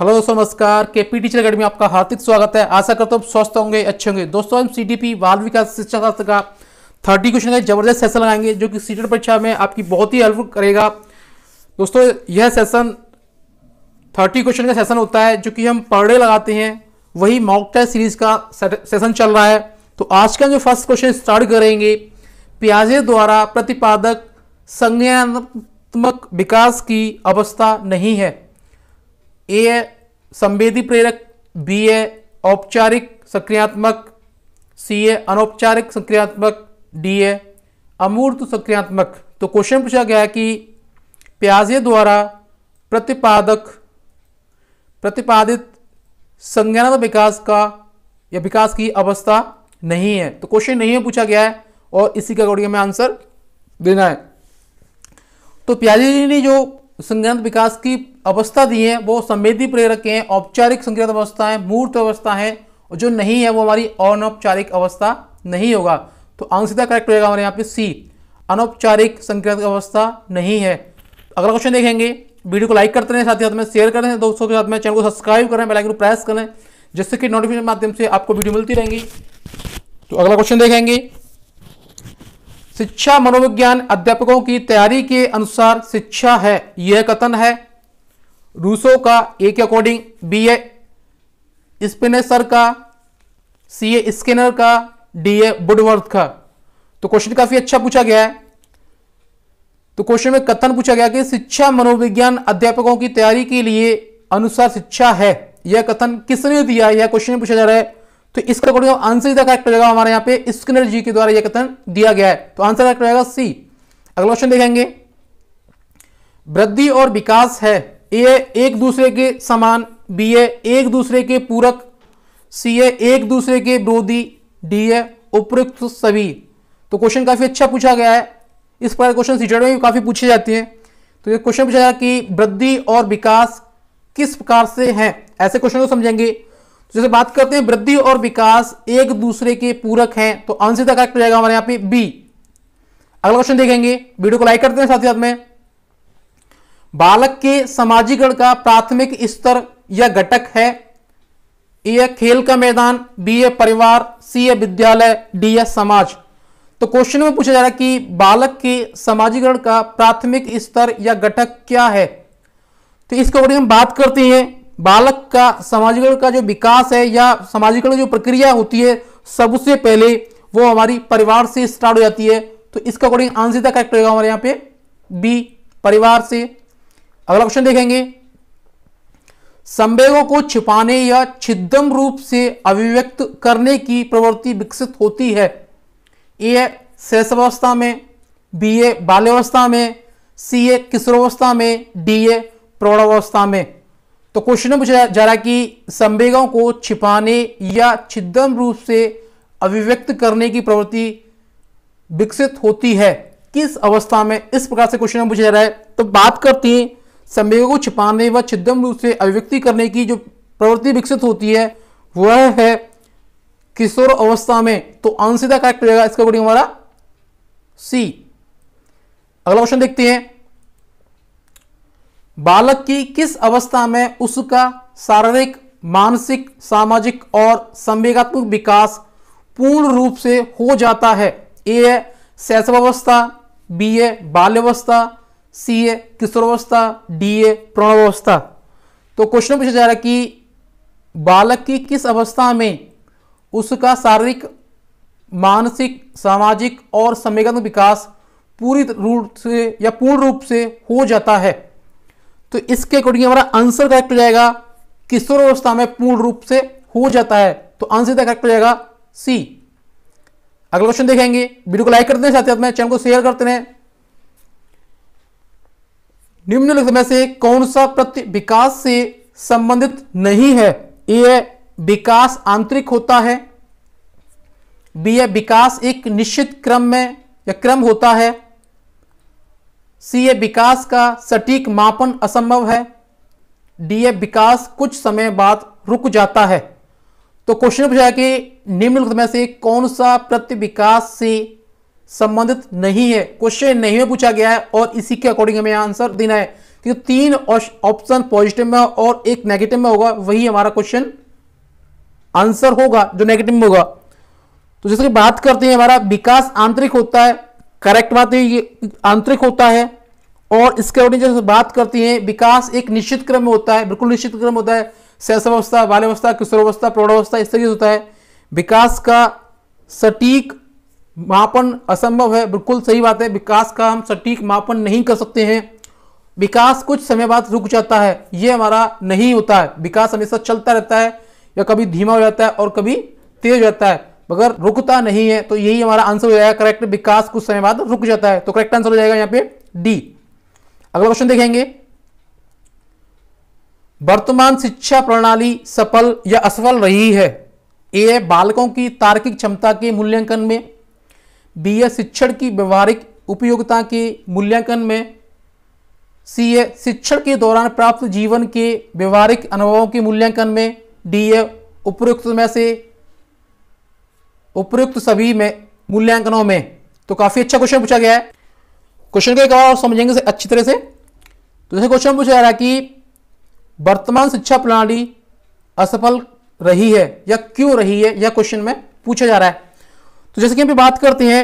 hello दोस्तों नमस्कार के पी टीचर अकेडमी आपका हार्दिक स्वागत है आशा करता हूँ स्वस्थ होंगे अच्छे होंगे दोस्तों हम सी डी पी बाल विकास शिक्षा शास्त्र का थर्टी क्वेश्चन का जबरदस्त सेशन लगाएंगे जो कि सीटेट परीक्षा में आपकी बहुत ही हेल्पफुल करेगा दोस्तों यह सेशन थर्टी क्वेश्चन का सेशन होता है जो कि हम पढ़े लगाते हैं वही मॉक टेस्ट सीरीज का सेशन चल रहा है तो आज का जो फर्स्ट क्वेश्चन स्टार्ट करेंगे प्याजे द्वारा प्रतिपादक संज्ञानात्मक विकास की अवस्था नहीं है ए है संवेदी प्रेरक बी है औपचारिक सक्रियात्मक सी है अनौपचारिक सक्रियात्मक डी है अमूर्त सक्रियात्मक तो क्वेश्चन पूछा गया है कि प्याजे द्वारा प्रतिपादक प्रतिपादित संज्ञान विकास का या विकास की अवस्था नहीं है तो क्वेश्चन नहीं है पूछा गया है और इसी के अकॉर्डिंग हमें आंसर देना है तो प्याजे जी ने जो संज्ञान विकास की अवस्था दी हैं वो संवेदी प्रेरक हैं औपचारिक संकेत अवस्था है मूर्त अवस्था है और जो नहीं है वो हमारी अनौपचारिक अवस्था नहीं होगा तो आंसर सीधा करेक्ट रहेगा हमारे यहाँ पे सी अनौपचारिक संकेत अवस्था नहीं है अगला क्वेश्चन देखेंगे वीडियो को लाइक करते रहें साथ ही साथ में शेयर करें दोस्तों के साथ में चैनल को सब्सक्राइब करें बेलाइक आइकन प्रेस करें जिससे कि नोटिफिकेशन माध्यम से आपको वीडियो मिलती रहेंगी तो अगला क्वेश्चन देखेंगे शिक्षा मनोविज्ञान अध्यापकों की तैयारी के अनुसार शिक्षा है यह कथन है रूसो का ए के अकॉर्डिंग बी ए स्पिनेसर का सी ए स्किनर का डी ए बुडवर्थ का तो क्वेश्चन काफी अच्छा पूछा गया है तो क्वेश्चन में कथन पूछा गया कि शिक्षा मनोविज्ञान अध्यापकों की तैयारी के लिए अनुसार शिक्षा है यह कथन किसने दिया यह क्वेश्चन पूछा जा रहा है तो इसका अकॉर्डिंग आंसर इधर करेक्ट रहेगा हमारे यहां पे स्किनर जी के द्वारा यह कथन दिया गया है तो आंसर करेक्ट रहेगा सी अगला क्वेश्चन देखेंगे वृद्धि और विकास है ए एक दूसरे के समान बी ए एक दूसरे के पूरक सी ए एक दूसरे के विरोधी डी ए उपयुक्त सभी तो क्वेश्चन काफ़ी अच्छा पूछा गया है इस पर क्वेश्चन सीटेड में भी काफ़ी पूछे जाते हैं तो ये क्वेश्चन पूछा गया कि वृद्धि और विकास किस प्रकार से हैं ऐसे क्वेश्चन को समझेंगे तो जैसे बात करते हैं वृद्धि और विकास एक दूसरे के पूरक हैं तो आंसर करेक्ट हो जाएगा हमारे यहाँ पे बी अगला क्वेश्चन देखेंगे वीडियो को लाइक करते हैं साथ ही साथ में बालक के समाजीकरण का प्राथमिक स्तर या घटक है ए खेल का मैदान बी ए परिवार सी ए विद्यालय डी ए समाज तो क्वेश्चन में पूछा जा रहा है कि बालक के समाजीकरण का प्राथमिक स्तर या घटक क्या है तो इसके ऊपर हम बात करते हैं बालक का समाजीकरण का जो विकास है या समाजीकरण जो प्रक्रिया होती है सबसे पहले वो हमारी परिवार से स्टार्ट हो जाती है तो इसका अकॉर्डिंग आंसर करेक्ट होगा हमारे यहाँ पे बी परिवार से अगला क्वेश्चन देखेंगे संवेगों को छिपाने या छिदम रूप से अभिव्यक्त करने की प्रवृत्ति विकसित होती है ए शैशवावस्था में बी ए बाल्यावस्था में सी ए किशोरावस्था में डी ए प्रौढ़वस्था में तो क्वेश्चन पूछा जा रहा है कि संवेगों को छिपाने या छिदम रूप से अभिव्यक्त करने की प्रवृत्ति विकसित होती है किस अवस्था में इस प्रकार से क्वेश्चन पूछा जा रहा है तो बात करती हैं संवेगों को छिपाने व छिदम रूप से अभिव्यक्ति करने की जो प्रवृत्ति विकसित होती है वह है किशोर अवस्था में तो आंसर का करेक्ट रहेगा इसका अकॉर्डिंग हमारा सी अगला क्वेश्चन देखते हैं बालक की किस अवस्था में उसका शारीरिक मानसिक सामाजिक और संवेगात्मक विकास पूर्ण रूप से हो जाता है ए है शैशवावस्था बी है बाल्यावस्था सी ए किशोरावस्था डी ए प्रौणावस्था तो क्वेश्चन पूछा जा रहा है कि बालक की किस अवस्था में उसका शारीरिक मानसिक सामाजिक और समयगत विकास पूरी रूप से या पूर्ण रूप से हो जाता है तो इसके अकॉर्डिंग हमारा आंसर करेक्ट हो जाएगा किशोरावस्था में पूर्ण रूप से हो जाता है तो आंसर करेक्ट हो जाएगा सी अगला क्वेश्चन देखेंगे वीडियो को लाइक करते हैं साथ ही साथ में चैनल को शेयर करते हैं निम्नलिखित में से कौन सा प्रत्यय विकास से संबंधित नहीं है ए विकास आंतरिक होता है बी है विकास एक निश्चित क्रम में या क्रम होता है सी है विकास का सटीक मापन असंभव है डी है विकास कुछ समय बाद रुक जाता है तो क्वेश्चन पूछा कि निम्नलिखित में से कौन सा प्रति विकास से संबंधित नहीं है क्वेश्चन नहीं में पूछा गया है और इसी के अकॉर्डिंग हमें आंसर देना है क्योंकि तो तीन ऑप्शन पॉजिटिव में और एक नेगेटिव में होगा वही हमारा क्वेश्चन आंसर होगा जो नेगेटिव में होगा तो जैसे बात करते हैं हमारा विकास आंतरिक होता है करेक्ट बात है ये आंतरिक होता है और इसके अकॉर्डिंग जैसे बात करते हैं विकास एक निश्चित क्रम में होता है बिल्कुल निश्चित क्रम होता है शैशवावस्था बाल्यवस्था किशोरावस्था प्रौढ़वस्था इस तरीके से होता है विकास का सटीक मापन असंभव है बिल्कुल सही बात है विकास का हम सटीक मापन नहीं कर सकते हैं विकास कुछ समय बाद रुक जाता है ये हमारा नहीं होता है विकास हमेशा चलता रहता है या कभी धीमा हो जाता है और कभी तेज हो जाता है मगर रुकता नहीं है तो यही हमारा आंसर हो जाएगा करेक्ट विकास कुछ समय बाद रुक जाता है तो करेक्ट आंसर हो जाएगा यहाँ पे डी अगला क्वेश्चन देखेंगे वर्तमान शिक्षा प्रणाली सफल या असफल रही है ये बालकों की तार्किक क्षमता के मूल्यांकन में बीए शिक्षण की व्यवहारिक उपयोगिता के मूल्यांकन में सी ए शिक्षण के दौरान प्राप्त जीवन के व्यवहारिक अनुभवों के मूल्यांकन में डीए उपयुक्त में से उपयुक्त सभी में मूल्यांकनों में तो काफ़ी अच्छा क्वेश्चन पूछा गया है क्वेश्चन को एक और समझेंगे अच्छी तरह से तो जैसे क्वेश्चन पूछा जा रहा है कि वर्तमान शिक्षा प्रणाली असफल रही है या क्यों रही है यह क्वेश्चन में पूछा जा रहा है तो जैसे कि हम बात करते हैं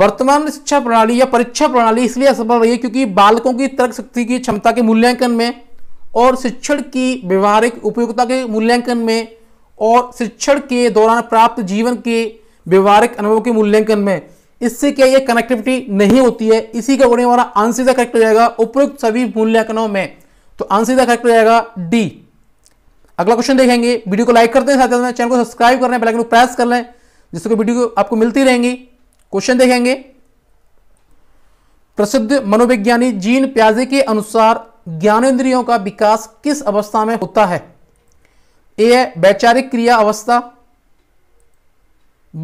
वर्तमान शिक्षा प्रणाली या परीक्षा प्रणाली इसलिए असफल रही है क्योंकि बालकों की तर्क शक्ति की क्षमता के मूल्यांकन में और शिक्षण की व्यवहारिक उपयोगिता के मूल्यांकन में और शिक्षण के दौरान प्राप्त जीवन के व्यवहारिक अनुभव के मूल्यांकन में इससे क्या यह कनेक्टिविटी नहीं होती है इसी का अकॉर्डिंग हमारा आंसर सीधा करेक्ट हो जाएगा उपयुक्त सभी मूल्यांकनों में तो आंसर सीधा करेक्ट हो जाएगा डी अगला क्वेश्चन देखेंगे वीडियो को लाइक करते हैं साथ ही चैनल को सब्सक्राइब कर लें बेलाइकन को प्रेस कर लें जिससे वीडियो आपको मिलती रहेंगी क्वेश्चन देखेंगे प्रसिद्ध मनोविज्ञानी जीन प्याजे के अनुसार ज्ञानेन्द्रियों का विकास किस अवस्था में होता है ए है वैचारिक क्रिया अवस्था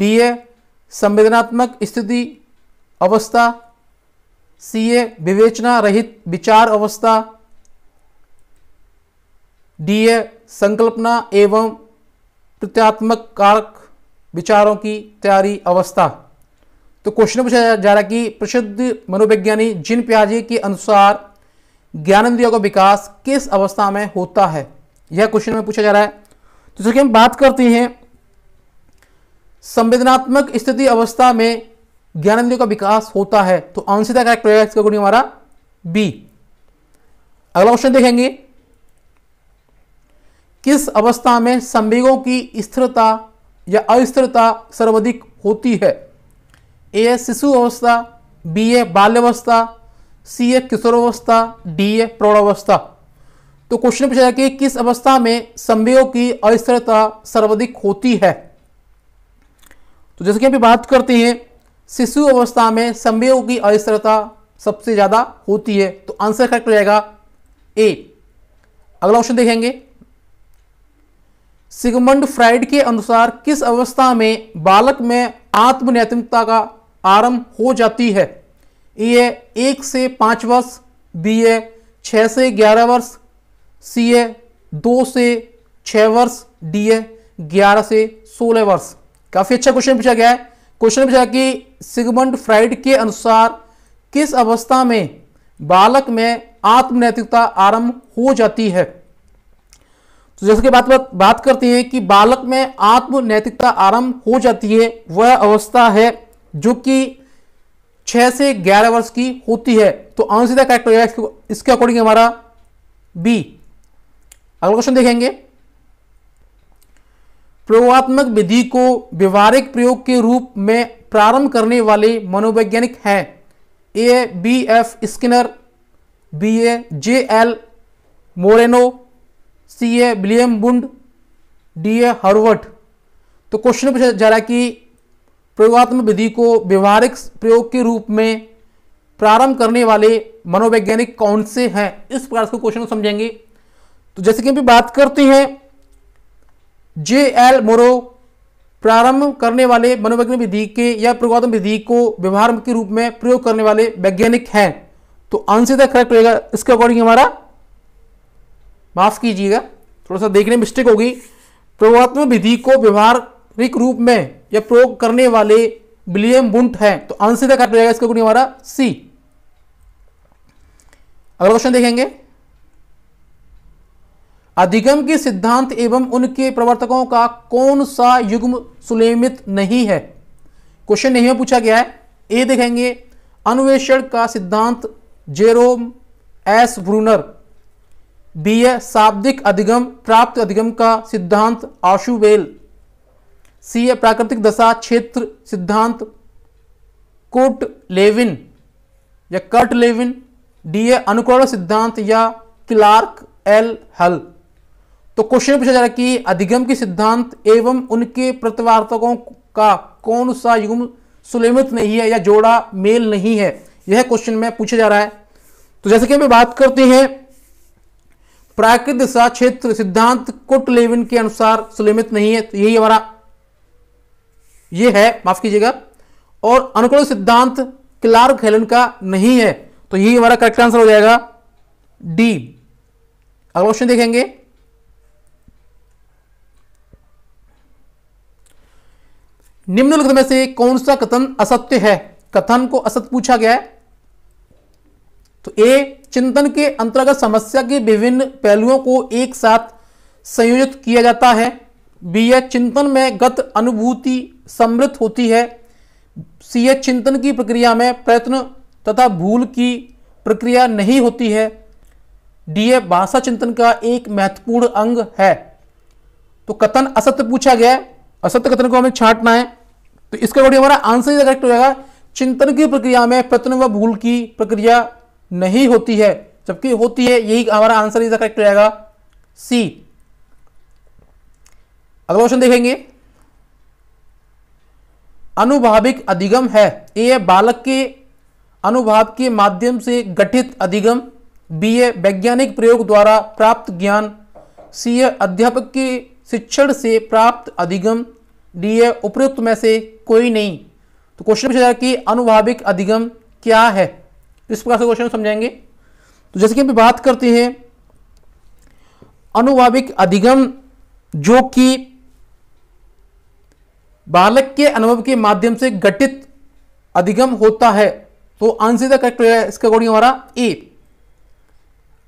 बी है संवेदनात्मक स्थिति अवस्था सी ए विवेचना रहित विचार अवस्था डी ए संकल्पना एवं प्रत्यात्मक कारक विचारों की तैयारी अवस्था तो क्वेश्चन पूछा जा रहा है कि प्रसिद्ध मनोविज्ञानी जिन प्याजी के अनुसार ज्ञान इंद्रियों का विकास किस अवस्था में होता है यह क्वेश्चन में पूछा जा रहा है तो जैसे हम बात करते हैं संवेदनात्मक स्थिति अवस्था में ज्ञान इंद्रियों का विकास होता है तो आंसर का गुणी हमारा बी अगला क्वेश्चन देखेंगे किस अवस्था में संवेगों की स्थिरता या अस्थिरता सर्वाधिक होती है ए शिशु अवस्था बी ए बाल्यावस्था सी ए किशोरावस्था डी ए प्रौढ़वस्था तो क्वेश्चन पूछा कि किस अवस्था में संवयों की अस्थिरता सर्वाधिक होती है तो जैसे कि अभी बात करते हैं शिशु अवस्था में संवयों की अस्थिरता सबसे ज़्यादा होती है तो आंसर करेक्ट हो जाएगा ए अगला क्वेश्चन देखेंगे सिगमंड फ्राइड के अनुसार किस अवस्था में बालक में आत्मनैतिकता का आरंभ हो जाती है ए एक से पाँच वर्ष बी ए छः से ग्यारह वर्ष सी ए दो से छः वर्ष डी ए ग्यारह से सोलह वर्ष काफ़ी अच्छा क्वेश्चन पूछा गया है क्वेश्चन पूछा कि सिगमंड फ्राइड के अनुसार किस अवस्था में बालक में आत्मनैतिकता आरंभ हो जाती है तो जैसे कि बात बात, करते हैं कि बालक में आत्म नैतिकता आरंभ हो जाती है वह अवस्था है जो कि छह से ग्यारह वर्ष की होती है तो आंसर सीधा करेक्ट हो जाएगा इसके अकॉर्डिंग हमारा बी अगला क्वेश्चन देखेंगे प्रयोगात्मक विधि को व्यवहारिक प्रयोग के रूप में प्रारंभ करने वाले मनोवैज्ञानिक हैं A B F Skinner B A J L Moreno C A William Wundt D A Herbart तो क्वेश्चन पूछा जा रहा है कि प्रयोगात्मक विधि को व्यवहारिक प्रयोग के रूप में प्रारंभ करने वाले मनोवैज्ञानिक कौन से हैं इस प्रकार से क्वेश्चन समझेंगे तो जैसे कि हम बात करते हैं जे एल मोरो प्रारंभ करने वाले मनोवैज्ञानिक विधि के या प्रयोगात्मक विधि को व्यवहार के रूप में प्रयोग करने वाले वैज्ञानिक हैं तो आंसर करेक्ट रहेगा इसके अकॉर्डिंग हमारा माफ कीजिएगा थोड़ा सा देखने में मिस्टेक होगी प्रयोगात्मक विधि को व्यवहारिक रूप में या प्रयोग करने वाले विलियम बुंट हैं तो आंसर क्या करेगा इसका गुण हमारा सी अगला क्वेश्चन देखेंगे अधिगम के सिद्धांत एवं उनके प्रवर्तकों का कौन सा युग्म सुलेमित नहीं है क्वेश्चन नहीं में पूछा गया है ए देखेंगे अन्वेषण का सिद्धांत जेरोम एस ब्रूनर बीए शाब्दिक अधिगम प्राप्त अधिगम का सिद्धांत आशुवेल सी है प्राकृतिक दशा क्षेत्र सिद्धांत कोट लेविन या कर्ट लेविन डी है अनुकरण सिद्धांत या क्लार्क एल हल तो क्वेश्चन पूछा जा रहा है कि अधिगम के सिद्धांत एवं उनके प्रतिवार्तकों का कौन सा युग्म सुलेमित नहीं है या जोड़ा मेल नहीं है यह क्वेश्चन में पूछा जा रहा है तो जैसे कि हम बात करते हैं प्राकृत दिशा क्षेत्र सिद्धांत कुट लेविन के अनुसार सुलेमित नहीं है तो यही हमारा ये है माफ कीजिएगा और अनुकूल सिद्धांत क्लार्क हेलन का नहीं है तो यही हमारा करेक्ट आंसर हो जाएगा डी अगला क्वेश्चन देखेंगे निम्नलिखित में से कौन सा कथन असत्य है कथन को असत्य पूछा गया है तो ए चिंतन के अंतर्गत समस्या के विभिन्न पहलुओं को एक साथ संयोजित किया जाता है बी ए चिंतन में गत अनुभूति समृद्ध होती है सी ए चिंतन की प्रक्रिया में प्रयत्न तथा भूल की प्रक्रिया नहीं होती है डी ए भाषा चिंतन का एक महत्वपूर्ण अंग है तो कथन असत्य पूछा गया असत्य कथन को हमें छांटना है तो इसका बड़ी हमारा आंसर करेक्ट हो जाएगा चिंतन की प्रक्रिया में प्रयत्न व भूल की प्रक्रिया नहीं होती है जबकि होती है यही हमारा आंसर इसका करेक्ट हो जाएगा सी अगला क्वेश्चन देखेंगे अनुभाविक अधिगम है ए है बालक के अनुभाव के माध्यम से गठित अधिगम बी है वैज्ञानिक प्रयोग द्वारा प्राप्त ज्ञान सी है अध्यापक के शिक्षण से प्राप्त अधिगम डी है उपयुक्त में से कोई नहीं तो क्वेश्चन पूछा कि अनुभाविक अधिगम क्या है इस प्रकार से क्वेश्चन समझाएंगे तो जैसे कि हम बात करते हैं अनुभाविक अधिगम जो कि बालक के अनुभव के माध्यम से गठित अधिगम होता है तो आंसर करेक्ट करेक्ट जाएगा इसका अकॉर्डिंग हमारा ए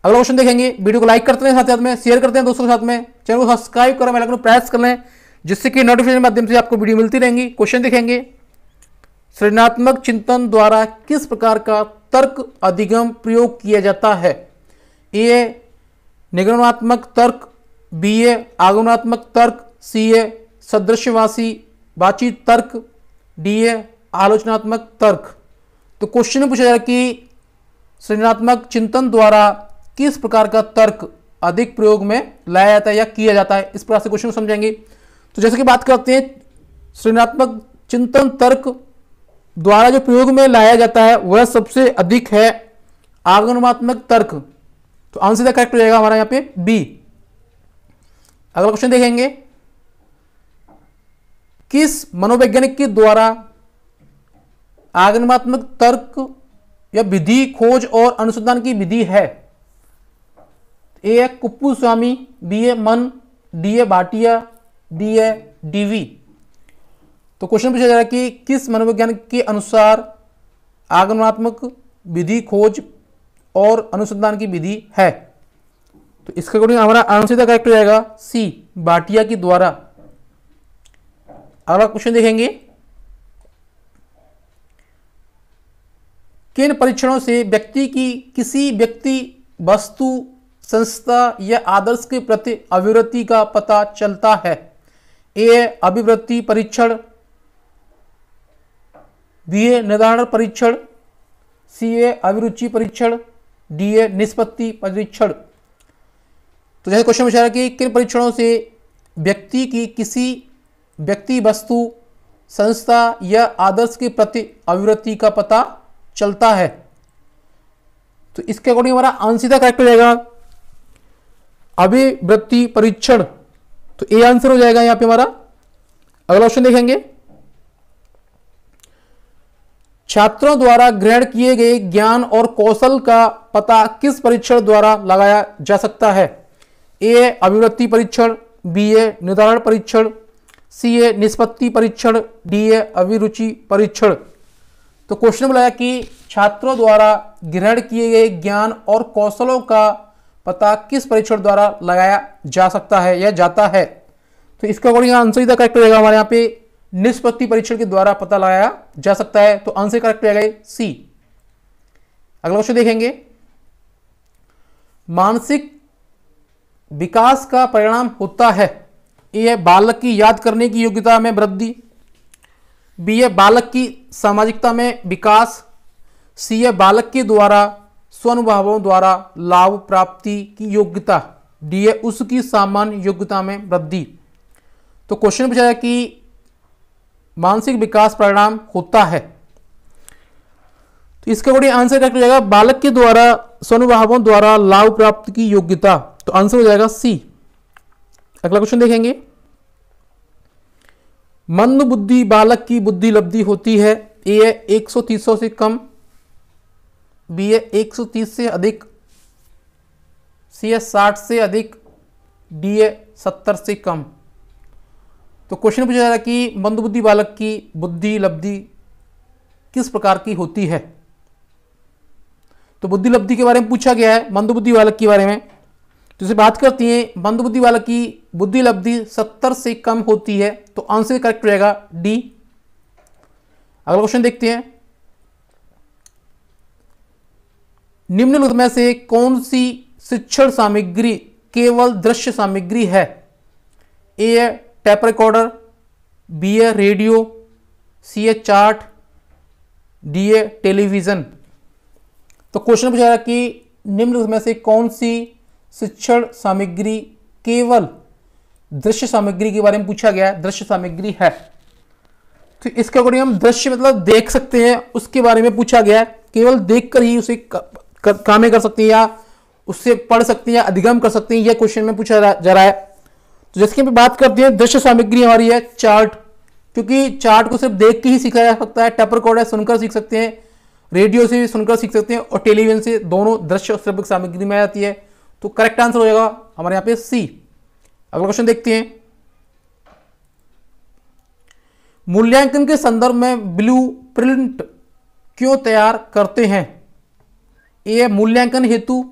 अगला क्वेश्चन देखेंगे वीडियो को लाइक करते हैं साथ साथ में शेयर करते हैं दोस्तों के साथ में चैनल को सब्सक्राइब करें प्रेस कर लें जिससे कि नोटिफिकेशन के माध्यम से आपको वीडियो मिलती रहेंगी क्वेश्चन देखेंगे सृजनात्मक चिंतन द्वारा किस प्रकार का तर्क अधिगम प्रयोग किया जाता है ए निगमनात्मक तर्क बी ए आगमनात्मक तर्क सी ए सदृशवासी बातचीत तर्क डी ए आलोचनात्मक तर्क तो क्वेश्चन पूछा जाए कि सृजनात्मक चिंतन द्वारा किस प्रकार का तर्क अधिक प्रयोग में लाया जाता है या किया जाता है इस प्रकार से क्वेश्चन समझेंगे तो जैसे कि बात करते हैं सृजनात्मक चिंतन तर्क द्वारा जो प्रयोग में लाया जाता है वह सबसे अधिक है आगमनात्मक तर्क तो आंसर द करेक्ट हो जाएगा हमारा यहां पे बी अगला क्वेश्चन देखेंगे किस मनोवैज्ञानिक के द्वारा आगमनात्मक तर्क या विधि खोज और अनुसंधान की विधि है ए है कुप्पू स्वामी B A Munn D A Bhatia D A Dewey तो क्वेश्चन पूछा जा रहा है कि किस मनोविज्ञान के अनुसार आगमनात्मक विधि खोज और अनुसंधान की विधि है तो इसके अकॉर्डिंग हमारा आंसर करेक्ट हो जाएगा सी बाटिया के द्वारा अगला क्वेश्चन देखेंगे किन परीक्षणों से व्यक्ति की किसी व्यक्ति वस्तु संस्था या आदर्श के प्रति अभिवृत्ति का पता चलता है ए अभिवृत्ति परीक्षण बीए निदान परीक्षण सीए अभिरुचि परीक्षण डीए निष्पत्ति परीक्षण तो जैसे क्वेश्चन पूछा कि किन परीक्षणों से व्यक्ति की किसी व्यक्ति वस्तु संस्था या आदर्श के प्रति अभिवृत्ति का पता चलता है तो इसके अकॉर्डिंग हमारा आंसर था करेक्ट हो जाएगा अभिवृत्ति परीक्षण तो ए आंसर हो जाएगा यहाँ पे हमारा अगला ऑप्शन देखेंगे छात्रों द्वारा ग्रहण किए गए ज्ञान और कौशल का पता किस परीक्षण द्वारा लगाया जा सकता है ए अभिवृत्ति परीक्षण बी ए निर्धारण परीक्षण सी ए निष्पत्ति परीक्षण डी ए अभिरुचि परीक्षण तो क्वेश्चन बुलाया कि छात्रों द्वारा ग्रहण किए गए ज्ञान और कौशलों का पता किस परीक्षण द्वारा लगाया जा सकता है या जाता है तो इसका अकॉर्डिंग आंसर इधर करेक्ट रहेगा हमारे यहाँ पे निष्पत्ति परीक्षण के द्वारा पता लगाया जा सकता है तो आंसर करेक्ट हो जाएगा सी अगला क्वेश्चन देखेंगे मानसिक विकास का परिणाम होता है ए है बालक की याद करने की योग्यता में वृद्धि बी है बालक की सामाजिकता में विकास सी है बालक के द्वारा स्वनुभावों द्वारा लाभ प्राप्ति की योग्यता डी है उसकी सामान्य योग्यता में वृद्धि तो क्वेश्चन पूछा है कि मानसिक विकास परिणाम होता है तो इसका बड़ी आंसर क्या हो जाएगा बालक के द्वारा स्वनुभावों द्वारा लाभ प्राप्त की योग्यता तो आंसर हो जाएगा सी अगला क्वेश्चन देखेंगे मंद बुद्धि बालक की बुद्धि लब्धि होती है ए है एक सौ से कम बी है एक सौ तीस से अधिक सी है साठ से अधिक डी है सत्तर से कम तो क्वेश्चन पूछा जा रहा है कि मंदबुद्धि बालक की बुद्धि लब्धि किस प्रकार की होती है तो बुद्धि लब्धि के बारे में पूछा गया है मंदबुद्धि बालक के बारे में तो इसे बात करती हैं मंदबुद्धि बालक की बुद्धि लब्धि सत्तर से कम होती है तो आंसर करेक्ट रहेगा डी अगला क्वेश्चन देखते हैं निम्नलिखित में से कौन सी शिक्षण सामग्री केवल दृश्य सामग्री है A tape recorder B A radio C A chart D A television तो क्वेश्चन पूछा रहा कि निम्नलिखित में से कौन सी शिक्षण सामग्री केवल दृश्य सामग्री के बारे में पूछा गया है दृश्य सामग्री है तो इसके अकॉर्डिंग हम दृश्य मतलब देख सकते हैं उसके बारे में पूछा गया है केवल देखकर ही उसे कामें कर सकते हैं या उससे पढ़ सकते हैं या अधिगम कर सकते हैं यह क्वेश्चन में पूछा जा रहा है तो जैसे कि हम बात करते हैं दृश्य सामग्री हमारी है चार्ट क्योंकि चार्ट को सिर्फ देख के ही सीखा जा सकता है टप है सुनकर सीख सकते हैं रेडियो से भी सुनकर सीख सकते हैं और टेलीविजन से दोनों दृश्य श्रव्य सामग्री में आ जाती है तो करेक्ट आंसर हो जाएगा हमारे यहाँ पे सी अगला क्वेश्चन देखते हैं मूल्यांकन के संदर्भ में ब्लू प्रिंट क्यों तैयार करते हैं ए मूल्यांकन हेतु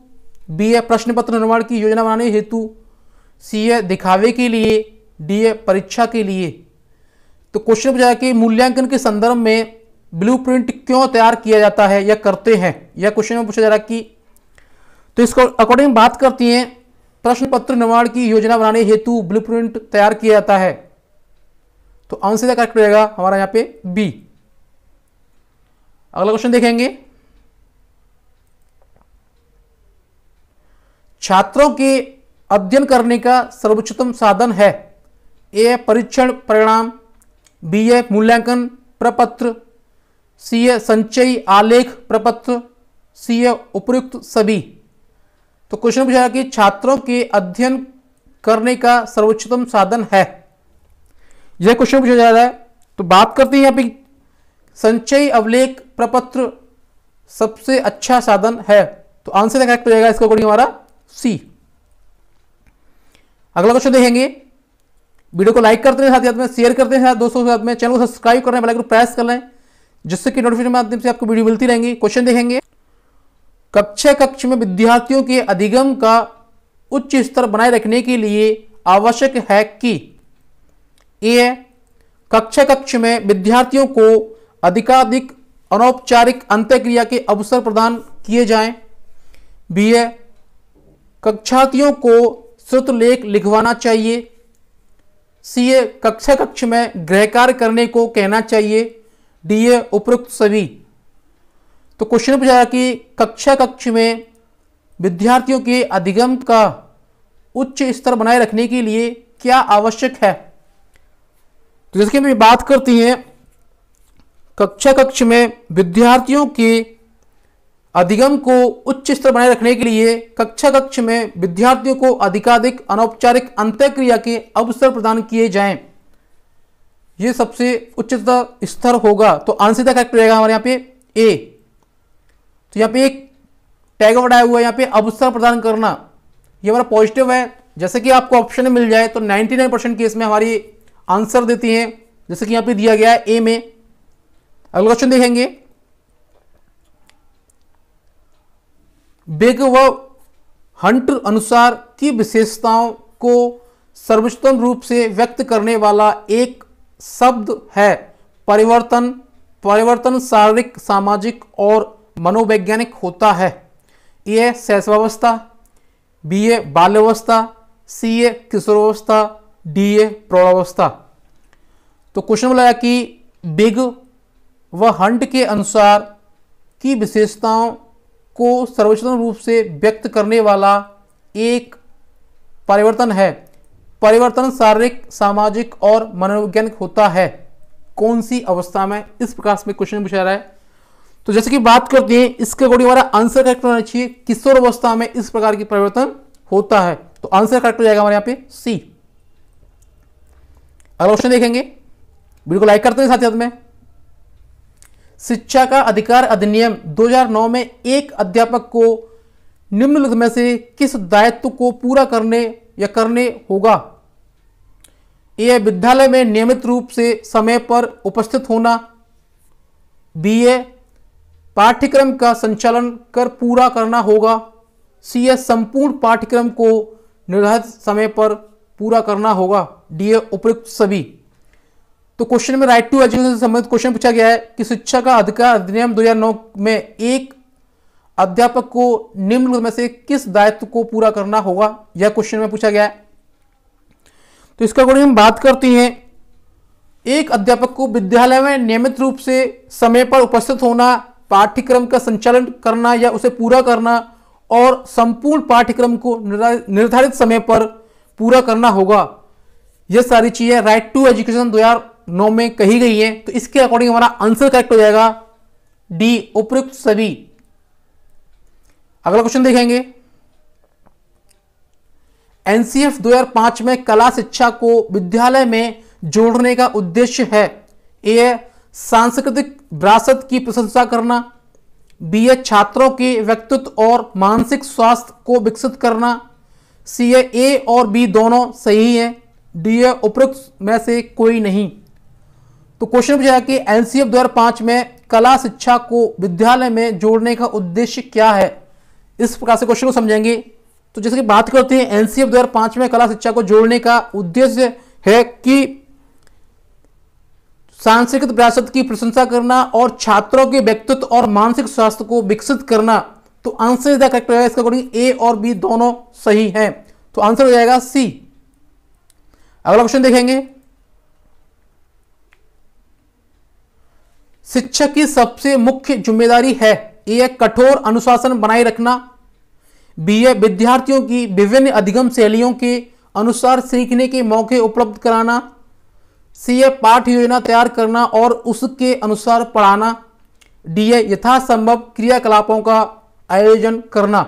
बी है प्रश्न पत्र निर्माण की योजना बनाने हेतु सीए दिखावे के लिए डी ए परीक्षा के लिए तो क्वेश्चन पूछा कि मूल्यांकन के संदर्भ में ब्लूप्रिंट क्यों तैयार किया जाता है या करते हैं यह क्वेश्चन में पूछा जा रहा है कि तो इसको अकॉर्डिंग बात करती हैं प्रश्न पत्र निर्माण की योजना बनाने हेतु ब्लूप्रिंट तैयार किया जाता है तो आंसर क्या करेक्ट रहेगा हमारा यहां पे बी अगला क्वेश्चन देखेंगे छात्रों के अध्ययन करने का सर्वोच्चतम साधन है ए परीक्षण परिणाम बी ए मूल्यांकन प्रपत्र सी ए संचयी आलेख प्रपत्र सी ए उपयुक्त सभी तो क्वेश्चन पूछा कि छात्रों के अध्ययन करने का सर्वोच्चतम साधन है यह क्वेश्चन पूछा जा रहा है तो बात करते हैं अभी संचयी अवलेख प्रपत्र सबसे अच्छा साधन है तो आंसर करेक्ट हो जाएगा इसका अकॉर्डिंग हमारा सी अगला क्वेश्चन देखेंगे वीडियो को लाइक करते हैं साथ ही साथ में शेयर करते हैं दोस्तों के साथ में चैनल को सब्सक्राइब करें बेल आइकन प्रेस कर लें जिससे कि नोटिफिकेशन माध्यम से आपको वीडियो मिलती रहेंगी क्वेश्चन देखेंगे कक्षा कक्ष में विद्यार्थियों के अधिगम का उच्च स्तर बनाए रखने के लिए आवश्यक है कि ए कक्षा कक्ष में विद्यार्थियों को अधिकाधिक अनौपचारिक अंत्यक्रिया के अवसर प्रदान किए जाएं बी कक्षार्थियों को श्रुत लेख लिखवाना चाहिए सीए कक्षा कक्ष में गृह कार्य करने को कहना चाहिए डीए उपरोक्त सभी तो क्वेश्चन पूछा कि कक्षा कक्ष में विद्यार्थियों के अधिगम का उच्च स्तर बनाए रखने के लिए क्या आवश्यक है तो कि हम बात करती हैं कक्षा कक्ष में विद्यार्थियों के अधिगम को उच्च स्तर बनाए रखने के लिए कक्षा कक्ष में विद्यार्थियों को अधिकाधिक अनौपचारिक अंत्यक्रिया के अवसर प्रदान किए जाएं ये सबसे उच्चतर स्तर होगा तो आंसर द करेक्ट रहेगा हमारे यहाँ पे ए तो यहाँ पे एक टैग वर्ड आया हुआ है यहाँ पे अवसर प्रदान करना ये हमारा पॉजिटिव है जैसे कि आपको ऑप्शन मिल जाए तो 99 परसेंट केस में हमारी आंसर देती है जैसे कि यहाँ पे दिया गया है ए में अगला क्वेश्चन देखेंगे बिग व हंट अनुसार की विशेषताओं को सर्वोत्तम रूप से व्यक्त करने वाला एक शब्द है परिवर्तन परिवर्तन शारीरिक सामाजिक और मनोवैज्ञानिक होता है ए शैशवावस्था बी ए बाल्यावस्था सी ए किशोरावस्था डी ए प्रौढ़वस्था तो क्वेश्चन बोला कि बिग व हंट के अनुसार की विशेषताओं को सर्वोत्तम रूप से व्यक्त करने वाला एक परिवर्तन है परिवर्तन शारीरिक सामाजिक और मनोवैज्ञानिक होता है कौन सी अवस्था में इस प्रकार से क्वेश्चन पूछा रहा है तो जैसे कि बात करते हैं इसके अकॉर्डिंग हमारा आंसर करेक्ट होना चाहिए किशोर अवस्था में इस प्रकार की परिवर्तन होता है तो आंसर करेक्ट हो जाएगा हमारे यहाँ पे सी अगला क्वेश्चन देखेंगे वीडियो को लाइक करते हैं साथ ही साथ में शिक्षा का अधिकार अधिनियम 2009 में एक अध्यापक को निम्नलिखित में से किस दायित्व को पूरा करने या करने होगा ए विद्यालय में नियमित रूप से समय पर उपस्थित होना बी ए पाठ्यक्रम का संचालन कर पूरा करना होगा सी ए संपूर्ण पाठ्यक्रम को निर्धारित समय पर पूरा करना होगा डी ए उपयुक्त सभी तो क्वेश्चन में राइट टू एजुकेशन से संबंधित क्वेश्चन पूछा गया है कि शिक्षा का अधिकार अधिनियम नौ में एक अध्यापक को निम्न में से किस दायित्व को पूरा करना होगा यह क्वेश्चन में पूछा गया है तो इसके अकॉर्डिंग हम बात करते हैं एक अध्यापक को विद्यालय में नियमित रूप से समय पर उपस्थित होना पाठ्यक्रम का संचालन करना या उसे पूरा करना और संपूर्ण पाठ्यक्रम को निर्धारित समय पर पूरा करना होगा यह सारी चीज़ें राइट टू एजुकेशन हजार नौ में कही गई है तो इसके अकॉर्डिंग हमारा आंसर करेक्ट हो जाएगा डी उपयुक्त सभी अगला क्वेश्चन देखेंगे एनसीएफ 2005 में कला शिक्षा को विद्यालय में जोड़ने का उद्देश्य है ए सांस्कृतिक विरासत की प्रशंसा करना बी ए छात्रों के व्यक्तित्व और मानसिक स्वास्थ्य को विकसित करना सी ए और बी दोनों सही है डी ए उपयुक्त में से कोई नहीं तो क्वेश्चन पूछा कि एनसीएफ दो पांच में कला शिक्षा को विद्यालय में जोड़ने का उद्देश्य क्या है इस प्रकार से क्वेश्चन को समझेंगे तो जैसे कि बात करते हैं एनसीएफ दो पांच में कला शिक्षा को जोड़ने का उद्देश्य है कि सांस्कृतिक विरासत की प्रशंसा करना और छात्रों के व्यक्तित्व और मानसिक स्वास्थ्य को विकसित करना तो आंसर इज द करेक्ट रहेगा इसका अकॉर्डिंग ए और बी दोनों सही हैं तो आंसर हो जाएगा सी अगला क्वेश्चन देखेंगे शिक्षक की सबसे मुख्य जिम्मेदारी है एक कठोर अनुशासन बनाए रखना बी ए विद्यार्थियों की विभिन्न अधिगम शैलियों के अनुसार सीखने के मौके उपलब्ध कराना सी ए पाठ योजना तैयार करना और उसके अनुसार पढ़ाना डी ए यथासंभव क्रियाकलापों का आयोजन करना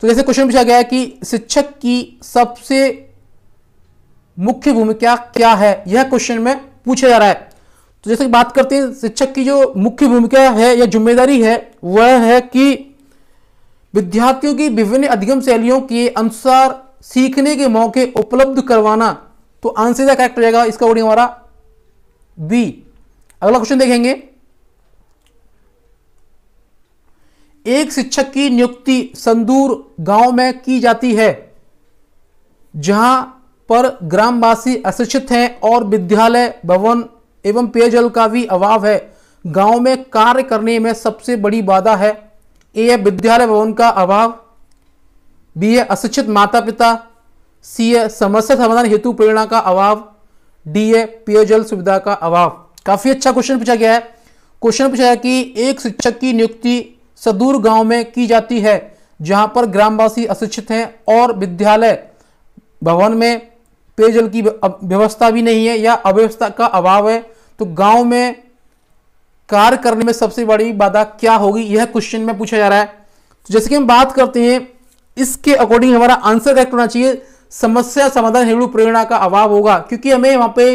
तो जैसे क्वेश्चन पूछा गया कि शिक्षक की सबसे मुख्य भूमिका क्या है यह क्वेश्चन में पूछा जा रहा है तो जैसे बात करते हैं शिक्षक की जो मुख्य भूमिका है या जिम्मेदारी है वह है कि विद्यार्थियों की विभिन्न अधिगम शैलियों के अनुसार सीखने के मौके उपलब्ध करवाना तो आंसर का करेक्ट रहेगा इसका वर्डिंग हमारा बी अगला क्वेश्चन देखेंगे एक शिक्षक की नियुक्ति संदूर गांव में की जाती है जहां पर ग्रामवासी अशिक्षित हैं और विद्यालय भवन एवं पेयजल का भी अभाव है गांव में कार्य करने में सबसे बड़ी बाधा है ए है विद्यालय भवन का अभाव बी है अशिक्षित माता पिता सी है समस्या समाधान हेतु प्रेरणा का अभाव डी है पेयजल सुविधा का अभाव काफ़ी अच्छा क्वेश्चन पूछा गया है क्वेश्चन पूछा है कि एक शिक्षक की नियुक्ति सदूर गांव में की जाती है जहां पर ग्रामवासी अशिक्षित हैं और विद्यालय भवन में पेयजल की व्यवस्था भी नहीं है या अव्यवस्था का अभाव है तो गांव में कार्य करने में सबसे बड़ी बाधा क्या होगी यह क्वेश्चन में पूछा जा रहा है तो जैसे कि हम बात करते हैं इसके अकॉर्डिंग हमारा आंसर करेक्ट होना चाहिए समस्या समाधान हेड़ू प्रेरणा का अभाव होगा क्योंकि हमें वहां पे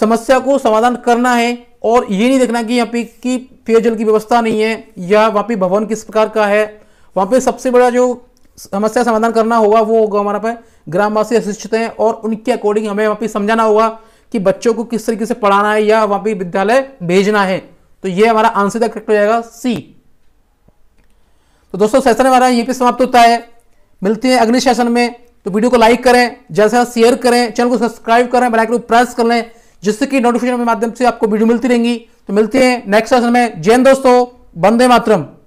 समस्या को समाधान करना है और ये नहीं देखना कि यहाँ पे कि पेयजल की व्यवस्था नहीं है या वहाँ पे भवन किस प्रकार का है वहाँ पे सबसे बड़ा जो समस्या समाधान करना होगा वो होगा हमारा पे ग्रामवासी अशिक्षित हैं और उनके अकॉर्डिंग हमें वहाँ पे समझाना होगा कि बच्चों को किस तरीके से पढ़ाना है या वहां पर विद्यालय भेजना है तो ये हमारा आंसर का करेक्ट हो जाएगा सी तो दोस्तों सेशन हमारा ये भी समाप्त होता है मिलते हैं अगले सेशन में तो वीडियो को लाइक करें जैसे शेयर करें चैनल को सब्सक्राइब करें बेल को प्रेस कर लें जिससे कि नोटिफिकेशन के माध्यम से आपको वीडियो मिलती रहेंगी तो मिलते हैं नेक्स्ट सेशन में जैन दोस्तों बंदे मातरम